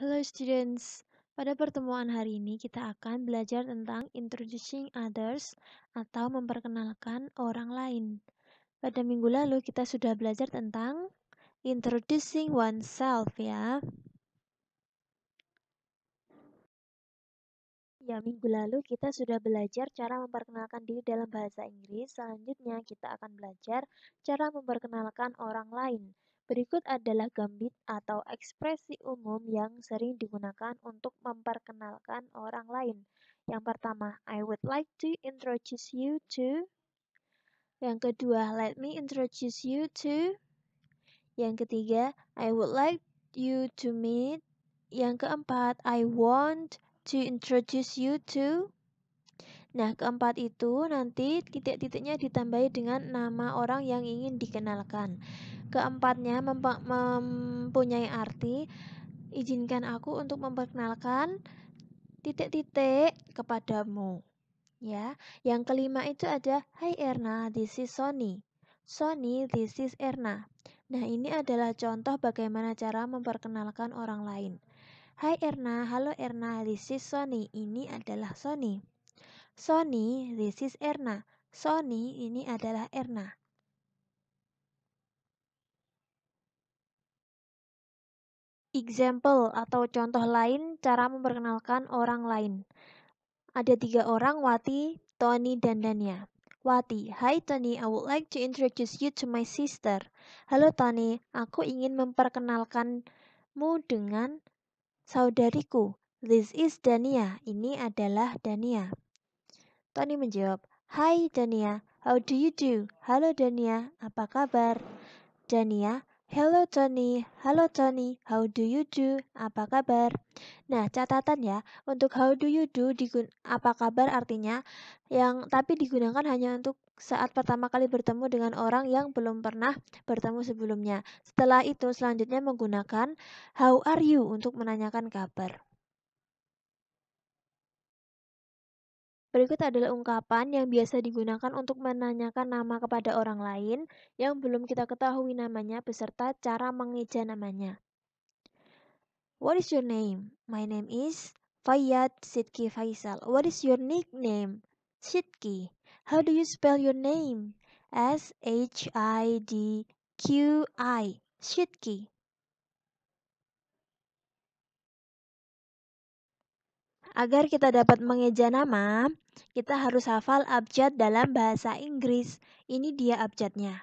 Hello students, pada pertemuan hari ini kita akan belajar tentang introducing others atau memperkenalkan orang lain. Pada minggu lalu kita sudah belajar tentang introducing oneself ya. Ya, minggu lalu kita sudah belajar cara memperkenalkan diri dalam bahasa Inggris. Selanjutnya kita akan belajar cara memperkenalkan orang lain. Berikut adalah gambit atau ekspresi umum yang sering digunakan untuk memperkenalkan orang lain. Yang pertama, I would like to introduce you to. Yang kedua, let me introduce you to. Yang ketiga, I would like you to meet. Yang keempat, I want to introduce you to. Nah, keempat itu nanti titik-titiknya ditambahi dengan nama orang yang ingin dikenalkan. Keempatnya mempunyai arti izinkan aku untuk memperkenalkan titik-titik kepadamu. Ya. Yang kelima itu ada Hai Erna, this is Sony. Sony, this is Erna. Nah, ini adalah contoh bagaimana cara memperkenalkan orang lain. Hai Erna, halo Erna, this is Sony. Ini adalah Sony. Sony, this is Erna. Sony ini adalah Erna. Example atau contoh lain cara memperkenalkan orang lain. Ada tiga orang, Wati, Tony, dan Dania. Wati, hi Tony, I would like to introduce you to my sister. Halo Tony, aku ingin memperkenalkanmu dengan saudariku. This is Dania, ini adalah Dania. Tony menjawab, Hai Dania, how do you do? Halo Dania, apa kabar? Dania, Hello Tony, halo Tony, how do you do? Apa kabar? Nah, catatan ya, untuk how do you do digun apa kabar artinya yang tapi digunakan hanya untuk saat pertama kali bertemu dengan orang yang belum pernah bertemu sebelumnya. Setelah itu selanjutnya menggunakan how are you untuk menanyakan kabar. Berikut adalah ungkapan yang biasa digunakan untuk menanyakan nama kepada orang lain yang belum kita ketahui namanya beserta cara mengeja namanya. What is your name? My name is Fayyad Sidki Faisal. What is your nickname? Sidki. How do you spell your name? S H I D Q I. Sidki. Agar kita dapat mengeja nama, kita harus hafal abjad dalam bahasa Inggris. Ini dia abjadnya.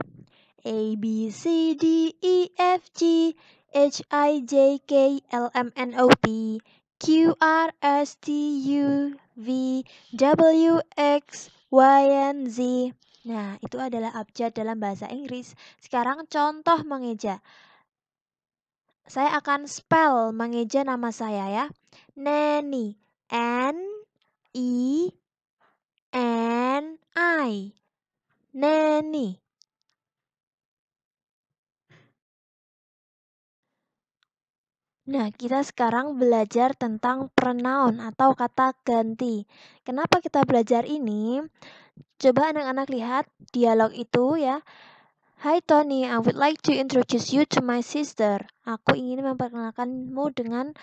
A, B, C, D, E, F, G, H, I, J, K, L, M, N, O, P, Q, R, S, T, U, V, W, X, Y, and Z. Nah, itu adalah abjad dalam bahasa Inggris. Sekarang contoh mengeja. Saya akan spell mengeja nama saya ya. Neni. N E N I nanny Nah, kita sekarang belajar tentang pronoun atau kata ganti. Kenapa kita belajar ini? Coba anak-anak lihat dialog itu ya. Hi Tony, I would like to introduce you to my sister. Aku ingin memperkenalkanmu dengan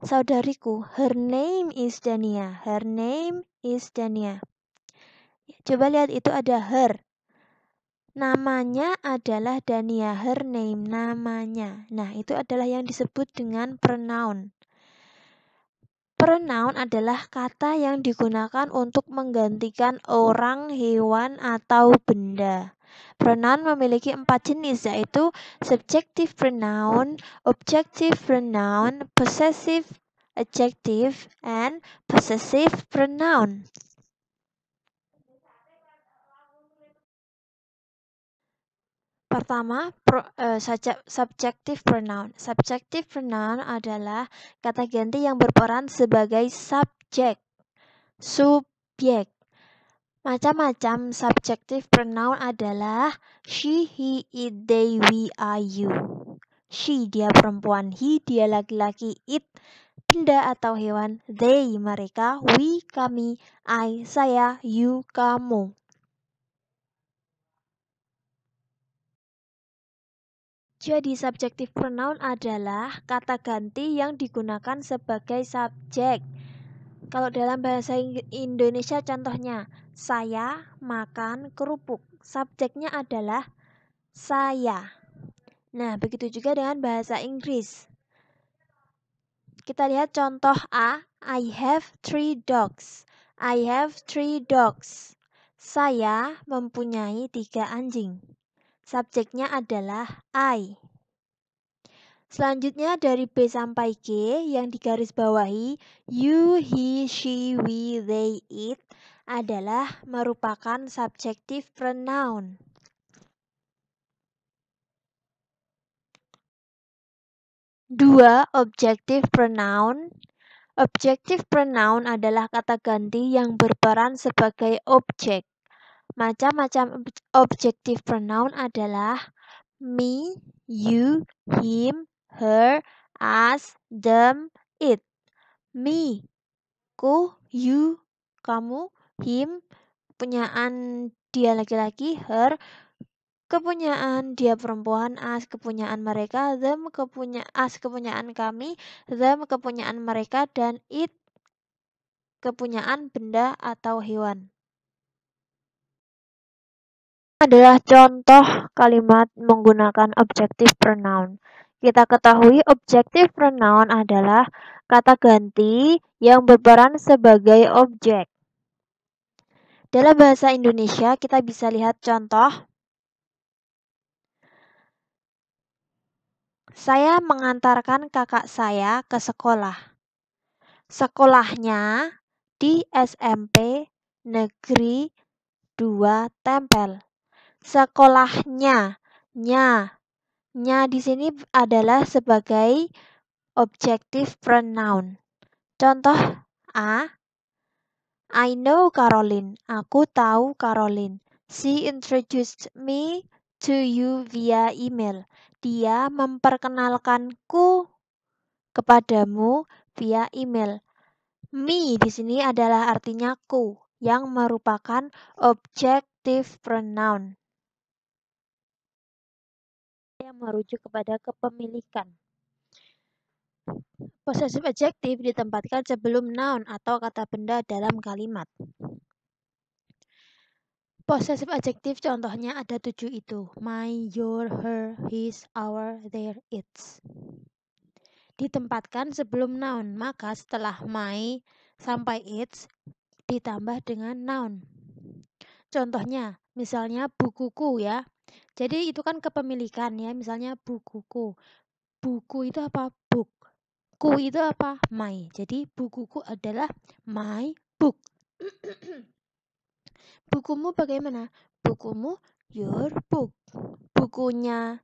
saudariku. Her name is Dania. Her name is Dania. Coba lihat itu ada her. Namanya adalah Dania. Her name namanya. Nah, itu adalah yang disebut dengan pronoun. Pronoun adalah kata yang digunakan untuk menggantikan orang, hewan, atau benda. Pronoun memiliki empat jenis yaitu subjective pronoun, objective pronoun, possessive adjective, and possessive pronoun. Pertama, pro, uh, subjective pronoun. Subjective pronoun adalah kata ganti yang berperan sebagai subjek, subjek. Macam-macam subjective pronoun adalah she, he, it, they, we, are, you. She dia perempuan, he dia laki-laki, it benda atau hewan, they mereka, we kami, I saya, you kamu. Jadi subjektif pronoun adalah kata ganti yang digunakan sebagai subjek. Kalau dalam bahasa Indonesia contohnya, saya makan kerupuk. Subjeknya adalah saya. Nah, begitu juga dengan bahasa Inggris. Kita lihat contoh A. I have three dogs. I have three dogs. Saya mempunyai tiga anjing. Subjeknya adalah I. Selanjutnya dari B sampai G yang digarisbawahi you, he, she, we, they, it adalah merupakan subjektif pronoun. Dua objektif pronoun. Objektif pronoun adalah kata ganti yang berperan sebagai objek. Macam-macam objektif pronoun adalah me, you, him, her, us, them, it. Me, ku, you, kamu, him, kepunyaan dia laki-laki, her, kepunyaan dia perempuan as kepunyaan mereka them kepunya as kepunyaan kami them kepunyaan mereka dan it kepunyaan benda atau hewan adalah contoh kalimat menggunakan objektif pronoun. Kita ketahui objektif pronoun adalah kata ganti yang berperan sebagai objek. Dalam bahasa Indonesia, kita bisa lihat contoh. Saya mengantarkan kakak saya ke sekolah. Sekolahnya di SMP Negeri 2 Tempel. Sekolahnya, nya. Nya di sini adalah sebagai objektif pronoun. Contoh A, I know Caroline. Aku tahu Caroline. She introduced me to you via email. Dia memperkenalkanku kepadamu via email. Me di sini adalah artinya ku yang merupakan objektif pronoun yang merujuk kepada kepemilikan. Posesif adjektif ditempatkan sebelum noun atau kata benda dalam kalimat. Posesif adjektif contohnya ada tujuh itu. My, your, her, his, our, their, its. Ditempatkan sebelum noun, maka setelah my sampai its ditambah dengan noun. Contohnya, misalnya bukuku ya. Jadi itu kan kepemilikan ya, misalnya bukuku. Buku itu apa? Book buku itu apa? My. Jadi bukuku adalah my book. Bukumu bagaimana? Bukumu your book. Bukunya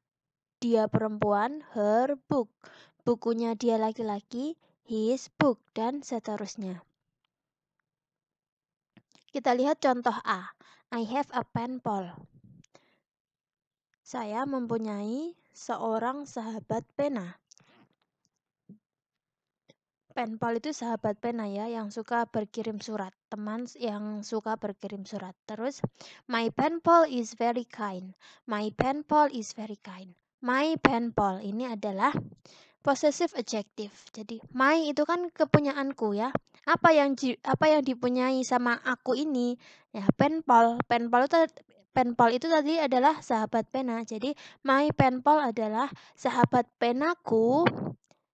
dia perempuan, her book. Bukunya dia laki-laki, his book, dan seterusnya. Kita lihat contoh A. I have a pen pal. Saya mempunyai seorang sahabat pena. Penpal itu sahabat pena ya yang suka berkirim surat, teman yang suka berkirim surat. Terus, my penpal is very kind. My penpal is very kind. My penpal ini adalah possessive adjective. Jadi, my itu kan kepunyaanku ya. Apa yang apa yang dipunyai sama aku ini? Ya, penpal. Penpal itu penpal itu tadi adalah sahabat pena. Jadi, my penpal adalah sahabat penaku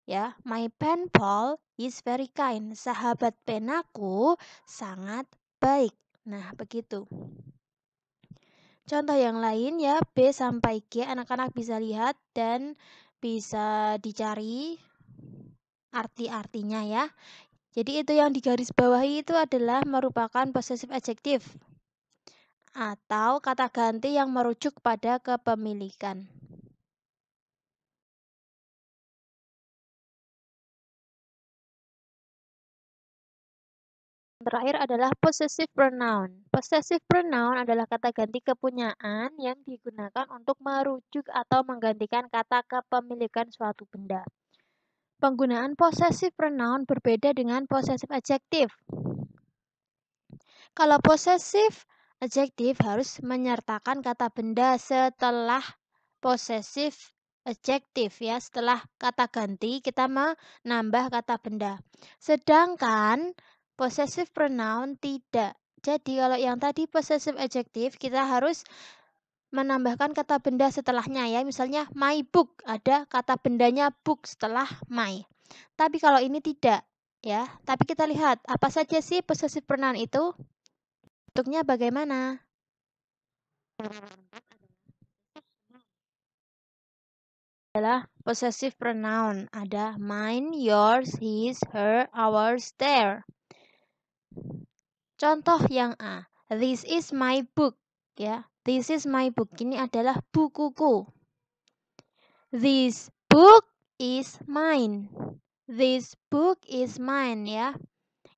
Ya, my pen pal is very kind. Sahabat penaku sangat baik. Nah, begitu. Contoh yang lain ya, B sampai G anak-anak bisa lihat dan bisa dicari arti-artinya ya. Jadi itu yang digaris bawahi itu adalah merupakan possessive adjektif atau kata ganti yang merujuk pada kepemilikan. terakhir adalah possessive pronoun. Possessive pronoun adalah kata ganti kepunyaan yang digunakan untuk merujuk atau menggantikan kata kepemilikan suatu benda. Penggunaan possessive pronoun berbeda dengan possessive adjective. Kalau possessive adjective harus menyertakan kata benda setelah possessive adjective ya, setelah kata ganti kita menambah kata benda. Sedangkan Possessive pronoun tidak. Jadi kalau yang tadi possessive adjective kita harus menambahkan kata benda setelahnya ya. Misalnya my book, ada kata bendanya book setelah my. Tapi kalau ini tidak ya. Tapi kita lihat apa saja sih possessive pronoun itu? Bentuknya bagaimana? adalah possessive pronoun. Ada mine, yours, his, her, ours, their. Contoh yang A. This is my book. Ya, this is my book. Ini adalah bukuku. This book is mine. This book is mine ya.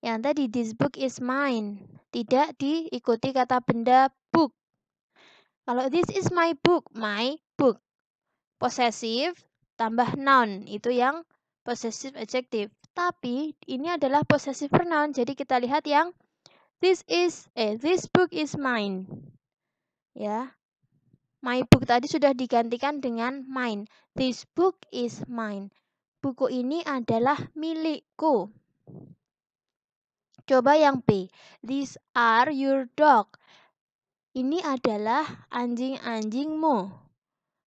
Yang tadi this book is mine. Tidak diikuti kata benda book. Kalau this is my book, my book. possessive tambah noun itu yang possessive adjective. Tapi ini adalah possessive pronoun, jadi kita lihat yang this is eh this book is mine. Ya. My book tadi sudah digantikan dengan mine. This book is mine. Buku ini adalah milikku. Coba yang B. These are your dog. Ini adalah anjing-anjingmu.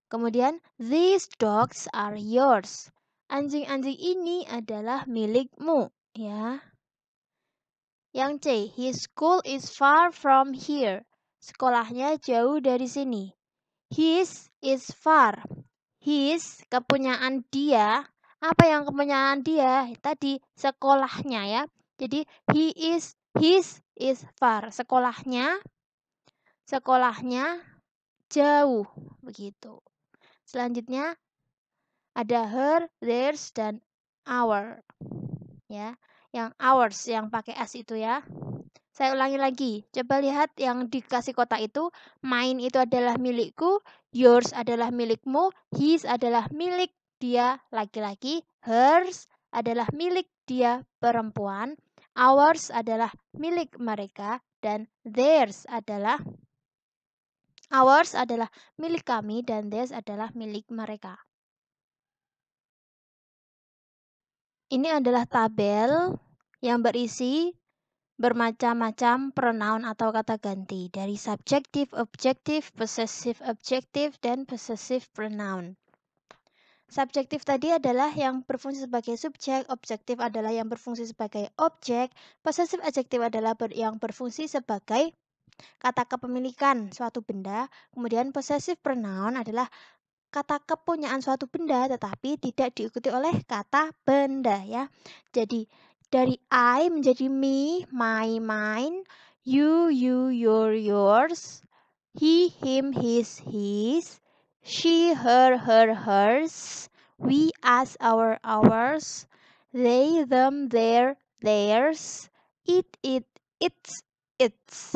Kemudian, these dogs are yours. Anjing-anjing ini adalah milikmu, ya. Yang C, his school is far from here. Sekolahnya jauh dari sini. His is far. His kepunyaan dia. Apa yang kepunyaan dia? Tadi sekolahnya ya. Jadi he is his is far. Sekolahnya sekolahnya jauh begitu. Selanjutnya ada her, theirs dan our. Ya, yang ours yang pakai s itu ya. Saya ulangi lagi. Coba lihat yang dikasih kotak itu, mine itu adalah milikku, yours adalah milikmu, his adalah milik dia laki-laki, hers adalah milik dia perempuan, ours adalah milik mereka dan theirs adalah ours adalah milik kami dan theirs adalah milik mereka. Ini adalah tabel yang berisi bermacam-macam pronoun atau kata ganti dari subjective, objective, possessive, objective, dan possessive pronoun. Subjektif tadi adalah yang berfungsi sebagai subjek, objektif adalah yang berfungsi sebagai objek, possessive objektif adalah ber yang berfungsi sebagai kata kepemilikan suatu benda, kemudian possessive pronoun adalah kata kepunyaan suatu benda tetapi tidak diikuti oleh kata benda ya. Jadi dari I menjadi me, my, mine, you, you, your, yours, he, him, his, his, she, her, her, hers, we, us, our, ours, they, them, their, theirs, it, it, its, its.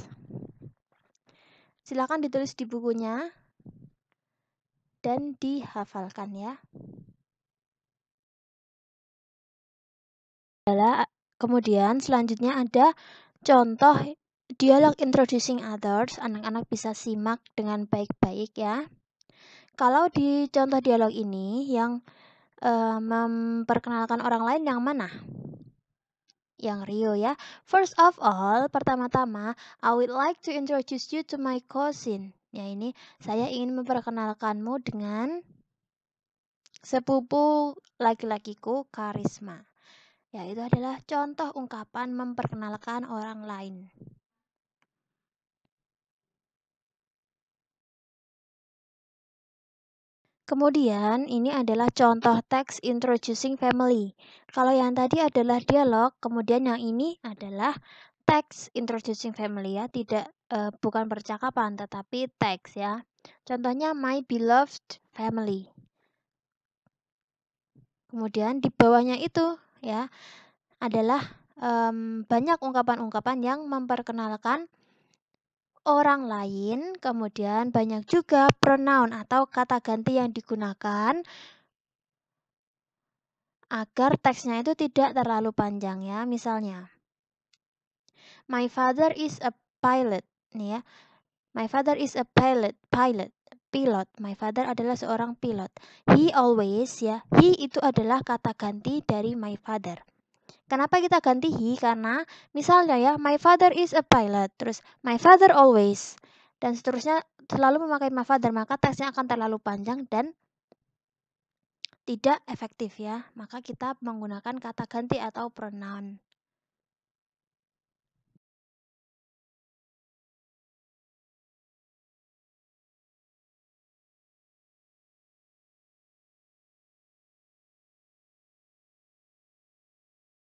Silakan ditulis di bukunya dan dihafalkan ya. Kemudian selanjutnya ada contoh dialog introducing others. Anak-anak bisa simak dengan baik-baik ya. Kalau di contoh dialog ini yang uh, memperkenalkan orang lain yang mana? yang Rio ya. First of all, pertama-tama, I would like to introduce you to my cousin. Ya, ini saya ingin memperkenalkanmu dengan sepupu laki-lakiku Karisma. Ya, itu adalah contoh ungkapan memperkenalkan orang lain. Kemudian, ini adalah contoh teks introducing family. Kalau yang tadi adalah dialog, kemudian yang ini adalah teks introducing family ya, tidak uh, bukan percakapan tetapi teks ya. Contohnya my beloved family. Kemudian di bawahnya itu ya adalah um, banyak ungkapan-ungkapan yang memperkenalkan orang lain, kemudian banyak juga pronoun atau kata ganti yang digunakan agar teksnya itu tidak terlalu panjang ya. Misalnya, my father is a pilot nih ya. My father is a pilot, pilot, pilot. My father adalah seorang pilot. He always ya, he itu adalah kata ganti dari my father. Kenapa kita ganti he? Karena misalnya ya, my father is a pilot, terus my father always dan seterusnya selalu memakai my father, maka teksnya akan terlalu panjang dan tidak efektif ya. Maka kita menggunakan kata ganti atau pronoun.